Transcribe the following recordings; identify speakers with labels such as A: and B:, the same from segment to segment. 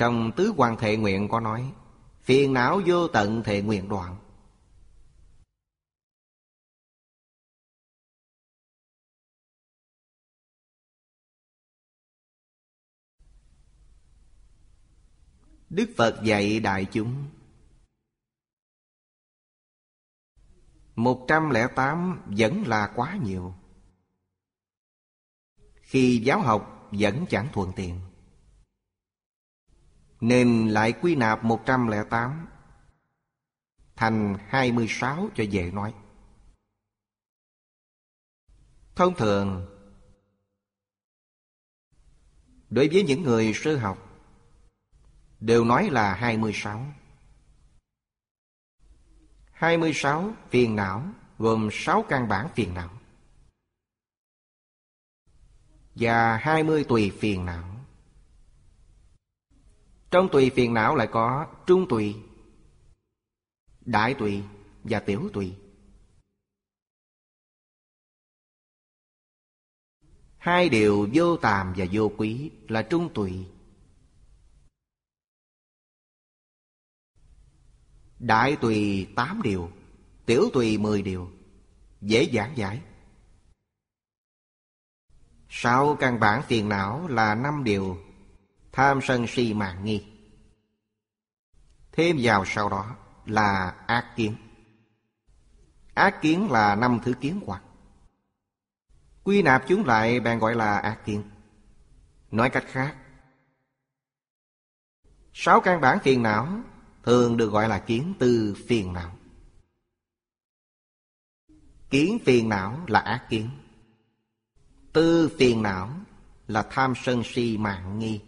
A: Trong tứ quan thệ nguyện có nói Phiền não vô tận
B: thệ nguyện đoạn Đức Phật dạy đại chúng
A: 108 vẫn là quá nhiều Khi giáo học vẫn chẳng thuận tiện nên lại quy nạp 108 Thành 26 cho dễ nói Thông thường Đối với những người sư học Đều nói là 26 26 phiền não gồm 6 căn bản phiền não Và 20 tùy phiền não trong tùy phiền não lại có trung tùy, đại tùy và tiểu tùy.
B: Hai điều vô tàm và vô quý là trung tùy.
A: Đại tùy tám điều, tiểu tùy mười điều, dễ giảng giải. Sau căn bản phiền não là năm điều Tham sân si mạng nghi Thêm vào sau đó là ác kiến Ác kiến là năm thứ kiến hoặc Quy nạp chúng lại bạn gọi là ác kiến Nói cách khác Sáu căn bản phiền não thường được gọi là kiến từ phiền não Kiến phiền não là ác kiến Tư phiền não là tham sân si mạng nghi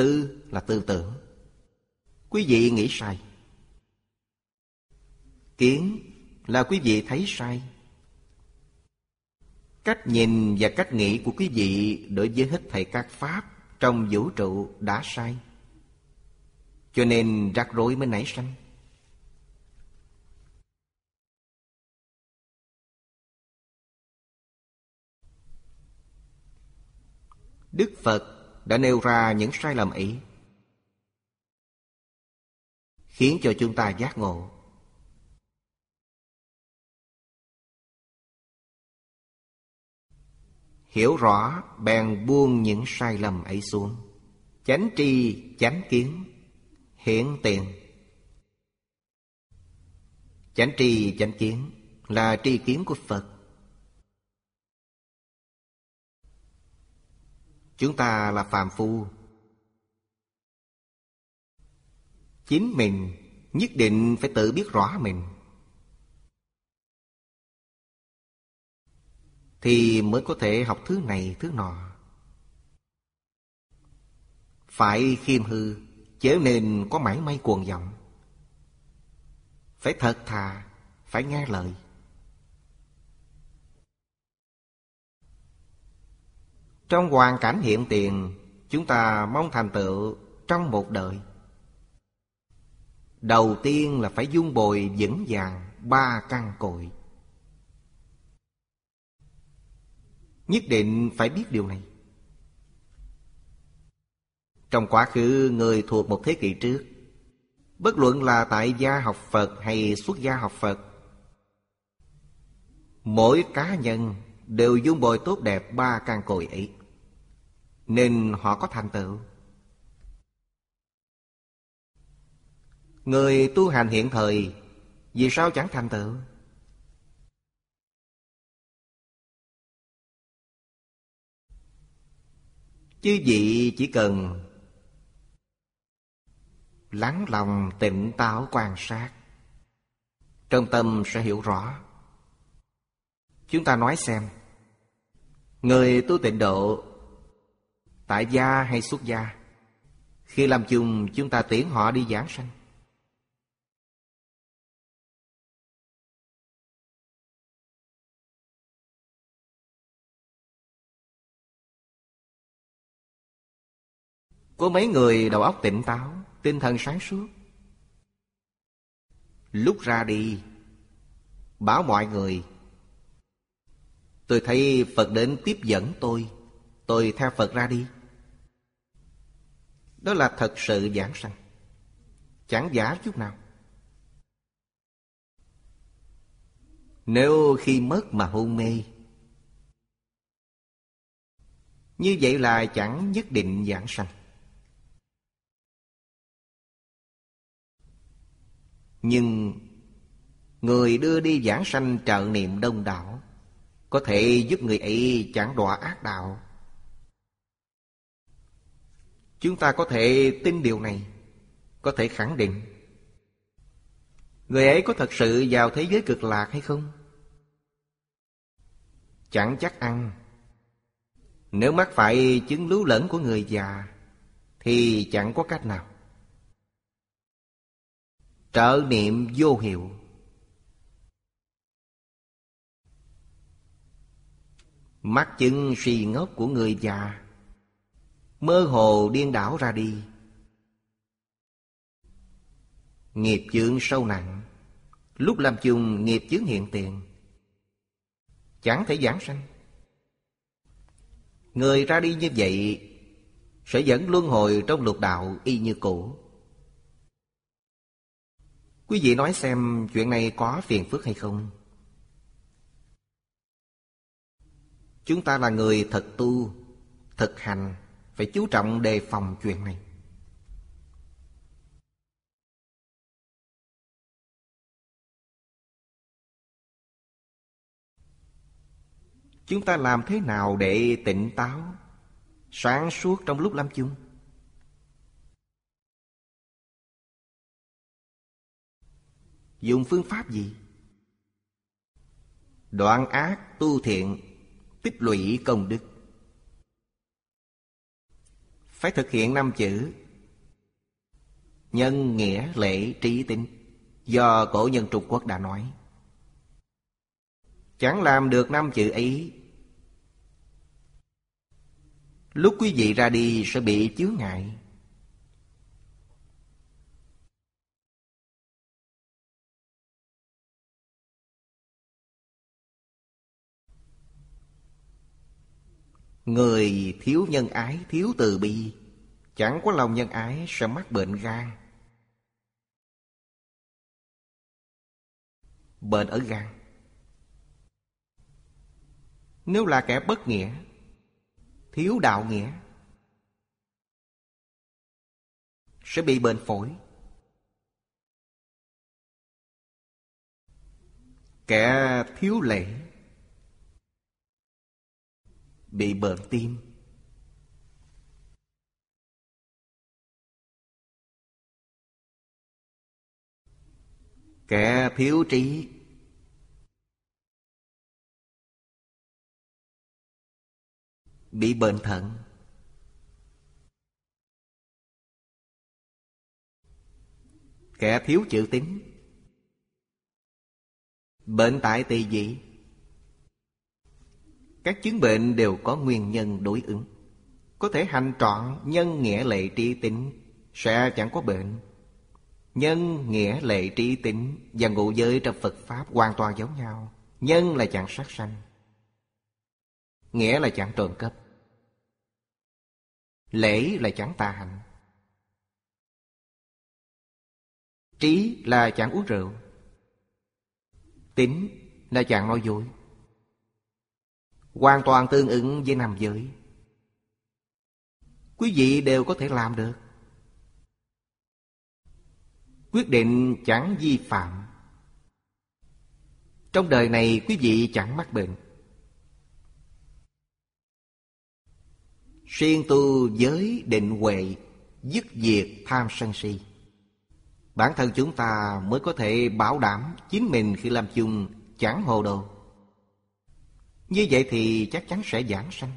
A: tư là tư tưởng quý vị nghĩ sai kiến là quý vị thấy sai cách nhìn và cách nghĩ của quý vị đối với hết thảy các pháp trong vũ trụ đã sai cho nên rắc rối mới nảy sanh
B: đức phật đã nêu ra những sai lầm ấy khiến cho chúng ta giác ngộ hiểu rõ bèn buông những sai lầm
A: ấy xuống chánh tri chánh kiến hiển tiền chánh tri chánh kiến là tri kiến của phật
B: Chúng ta là phàm phu Chính mình nhất định phải tự biết rõ mình
A: Thì mới có thể học thứ này thứ nọ Phải khiêm hư Chớ nên có mãi may cuồng vọng Phải thật thà Phải nghe lời Trong hoàn cảnh hiện tiền Chúng ta mong thành tựu trong một đời Đầu tiên là phải dung bồi vững vàng ba căn cội Nhất định phải biết điều này Trong quá khứ người thuộc một thế kỷ trước Bất luận là tại gia học Phật hay xuất gia học Phật Mỗi cá nhân đều dung bồi tốt đẹp ba căn cội ấy nên họ có thành tựu. Người
B: tu hành hiện thời vì sao chẳng thành tựu? Chứ vị chỉ cần lắng lòng tịnh táo
A: quan sát trong tâm sẽ hiểu rõ chúng ta nói xem người tu tịnh độ tại gia
B: hay xuất gia khi làm chung chúng ta tiễn họ đi giảng sanh Có mấy người đầu óc tỉnh táo Tinh thần sáng suốt
A: Lúc ra đi Bảo mọi người Tôi thấy Phật đến tiếp dẫn tôi Tôi theo Phật ra đi đó là thật sự giảng sanh Chẳng giả chút nào Nếu khi mất mà hôn
B: mê Như vậy là chẳng nhất định giảng sanh
A: Nhưng Người đưa đi giảng sanh trợ niệm đông đảo Có thể giúp người ấy chẳng đọa ác đạo Chúng ta có thể tin điều này Có thể khẳng định Người ấy có thật sự vào thế giới cực lạc hay không? Chẳng chắc ăn Nếu mắc phải chứng lú lẫn của người già Thì chẳng có cách nào Trợ niệm vô hiệu Mắt chứng suy ngốc của người già mơ hồ điên đảo ra đi nghiệp chướng sâu nặng lúc làm chung nghiệp chướng hiện tiền chẳng thể giảng sanh người ra đi như vậy sẽ dẫn luân hồi trong lục đạo y như cũ quý vị nói xem chuyện này có phiền phức hay không chúng ta là người thật tu thực hành phải chú
B: trọng đề phòng chuyện này chúng ta làm thế nào để tỉnh táo sáng suốt trong lúc làm chung dùng phương pháp gì đoạn ác
A: tu thiện tích lũy công đức phải thực hiện năm chữ nhân nghĩa lễ trí tín do cổ nhân trung quốc đã nói chẳng làm được năm chữ ấy lúc quý vị ra đi
B: sẽ bị chướng ngại Người thiếu nhân ái, thiếu từ
A: bi, chẳng có lòng nhân ái sẽ mắc bệnh gan. Bệnh ở gan. Nếu là kẻ bất nghĩa, thiếu đạo nghĩa,
B: sẽ bị bệnh phổi. Kẻ thiếu lễ bị bệnh tim kẻ thiếu trí bị bệnh thận kẻ thiếu chữ tính bệnh tại tỳ dị
A: các chứng bệnh đều có nguyên nhân đối ứng Có thể hành trọn nhân nghĩa lệ tri tính Sẽ chẳng có bệnh Nhân nghĩa lệ tri tính Và ngụ giới trong Phật Pháp hoàn toàn giống nhau Nhân là chẳng sát sanh
B: Nghĩa là chẳng trộm cắp Lễ là chẳng tà hạnh Trí
A: là chẳng uống rượu Tính là chẳng nói dối Hoàn toàn tương ứng với nam giới Quý vị đều có thể làm được Quyết định chẳng vi phạm Trong đời này quý vị chẳng mắc bệnh Xuyên tu giới định huệ Dứt diệt tham sân si Bản thân chúng ta mới có thể bảo đảm Chính mình khi làm chung chẳng hồ đồ như vậy thì chắc chắn sẽ giảng sanh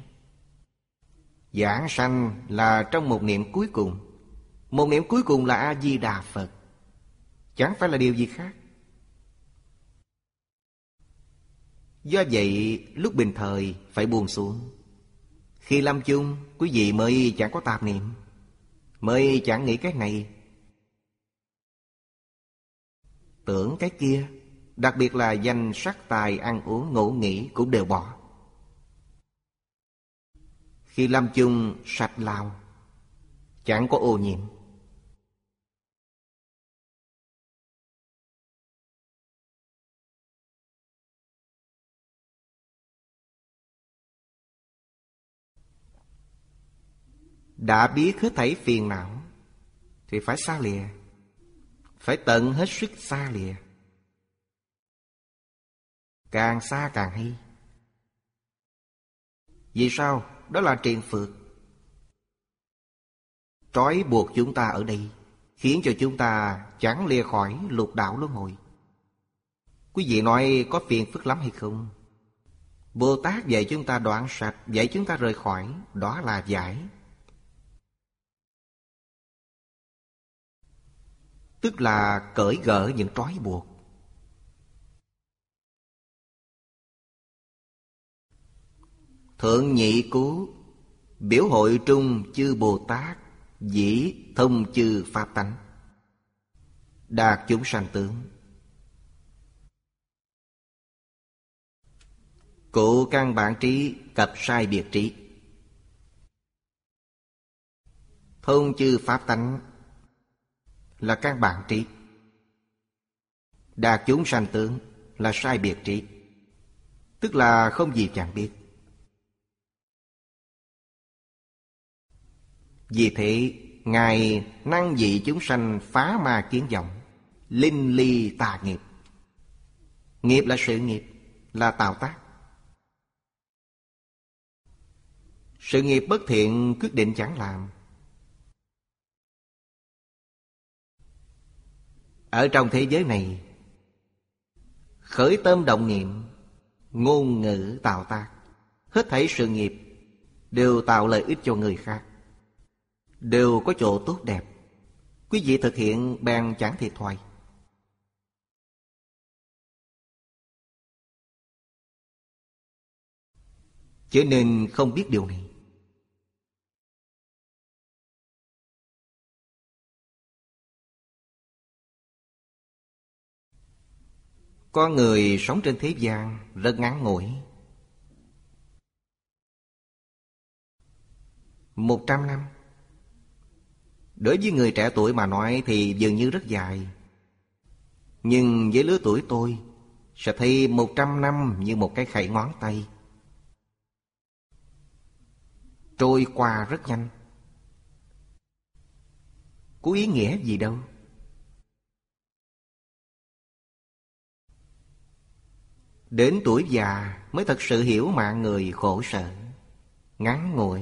A: Giảng sanh là trong một niệm cuối cùng Một niệm cuối cùng là A-di-đà Phật Chẳng phải là điều gì khác Do vậy lúc bình thời phải buồn xuống Khi lâm chung quý vị mới chẳng có tạp niệm Mới chẳng nghĩ cái này Tưởng cái kia Đặc biệt là danh sắc tài ăn uống ngủ nghỉ cũng đều bỏ Khi lâm chung sạch lao
B: Chẳng có ô nhiễm
A: Đã biết hết thảy phiền não Thì phải xa lìa Phải tận hết sức xa lìa càng xa càng hay vì sao đó là triền phượt trói buộc chúng ta ở đây khiến cho chúng ta chẳng lìa khỏi lục đạo luân hồi quý vị nói có phiền phức lắm hay không bồ tát dạy chúng ta đoạn sạch dạy chúng ta rời khỏi đó là giải
B: tức là cởi gỡ những trói buộc Thượng nhị cú Biểu hội trung chư Bồ
A: Tát Dĩ thông chư Pháp tánh Đạt chúng sanh tướng Cụ căn bản trí cập sai biệt trí Thông chư Pháp tánh Là căn bản trí Đạt chúng sanh tướng là sai biệt trí Tức là không gì chẳng biết Vì thế, Ngài năng dị chúng sanh phá ma kiến vọng, linh ly tà nghiệp. Nghiệp là sự nghiệp, là tạo tác.
B: Sự nghiệp bất thiện quyết định chẳng làm. Ở trong
A: thế giới này, khởi tâm động niệm, ngôn ngữ tạo tác, hết thảy sự nghiệp đều tạo lợi ích cho người khác
B: đều có chỗ tốt đẹp quý vị thực hiện bèn chẳng thiệt thòi Cho nên không biết điều này Con người sống trên thế gian rất ngắn ngủi
A: Một trăm năm Đối với người trẻ tuổi mà nói thì dường như rất dài Nhưng với lứa tuổi tôi Sẽ thấy một trăm năm như một cái khẩy ngón tay Trôi qua rất nhanh
B: Có ý nghĩa gì đâu Đến tuổi già mới thật sự hiểu mạng người khổ sở Ngắn ngủi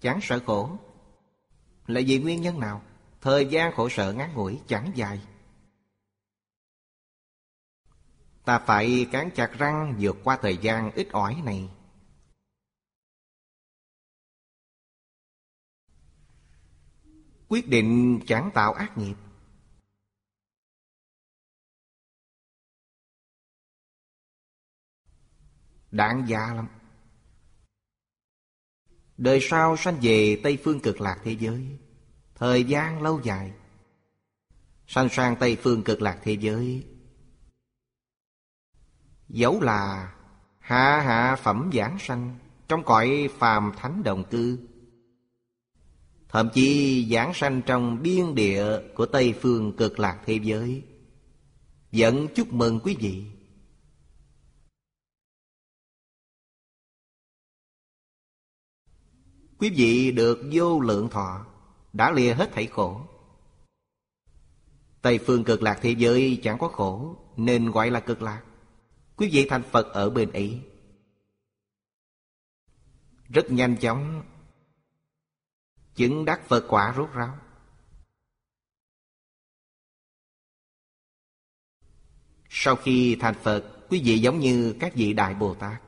B: chán sợ khổ là vì nguyên nhân nào
A: thời gian khổ sở ngắn ngủi chẳng dài ta phải cán chặt răng vượt qua thời gian ít ỏi này
B: quyết định chẳng tạo ác nghiệp đáng già lắm
A: Đời sau sanh về Tây phương cực lạc thế giới Thời gian lâu dài Sanh sang Tây phương cực lạc thế giới dấu là hạ hạ phẩm giảng sanh Trong cõi phàm thánh đồng cư Thậm chí giảng sanh trong biên địa Của Tây phương cực lạc thế giới vẫn chúc mừng quý
B: vị Quý vị được vô lượng thọ Đã lìa hết thảy khổ
A: Tây phương cực lạc thế giới chẳng có khổ Nên gọi là cực lạc Quý vị thành Phật ở bên ấy
B: Rất nhanh chóng Chứng đắc Phật quả rốt ráo Sau khi thành Phật Quý vị giống như các vị Đại Bồ Tát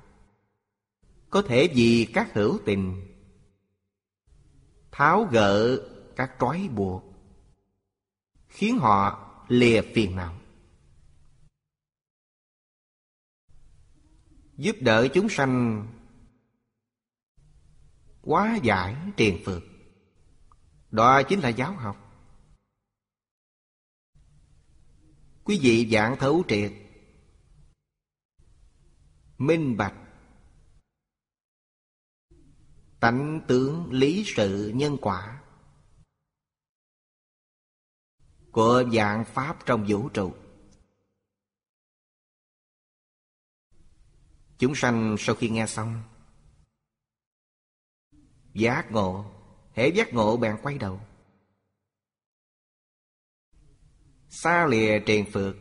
B: Có thể vì
A: các hữu tình tháo gỡ các trói buộc khiến họ lìa phiền não giúp đỡ chúng sanh quá giải tiền phược đó chính là giáo học quý vị dạng thấu triệt minh bạch tánh tướng lý sự nhân quả
B: của dạng pháp trong vũ trụ chúng sanh sau khi nghe xong
A: giác ngộ hễ giác ngộ bèn quay đầu
B: xa lìa triền phượt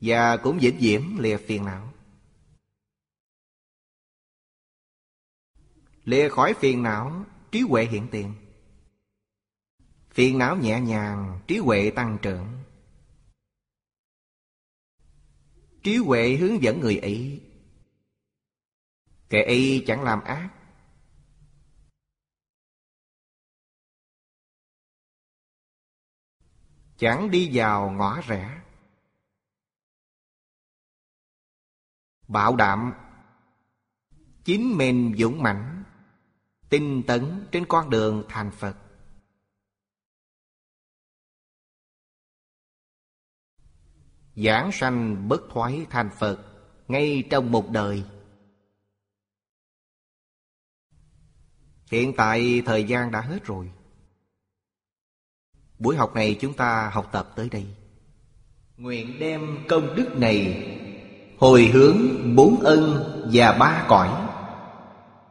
B: và cũng vĩnh viễn lìa phiền não
A: lìa khỏi phiền não trí huệ hiện tiền phiền não nhẹ nhàng trí huệ tăng trưởng
B: trí huệ hướng dẫn người ấy kẻ ấy chẳng làm ác chẳng đi vào ngõ rẽ bảo đảm chính mình dũng mãnh tinh tấn trên con đường thành Phật. Giảng sanh bất thoái thành Phật ngay trong một đời.
A: Hiện tại thời gian đã hết rồi. Buổi học này chúng ta học tập tới đây. Nguyện đem công đức này hồi hướng bốn ân và ba cõi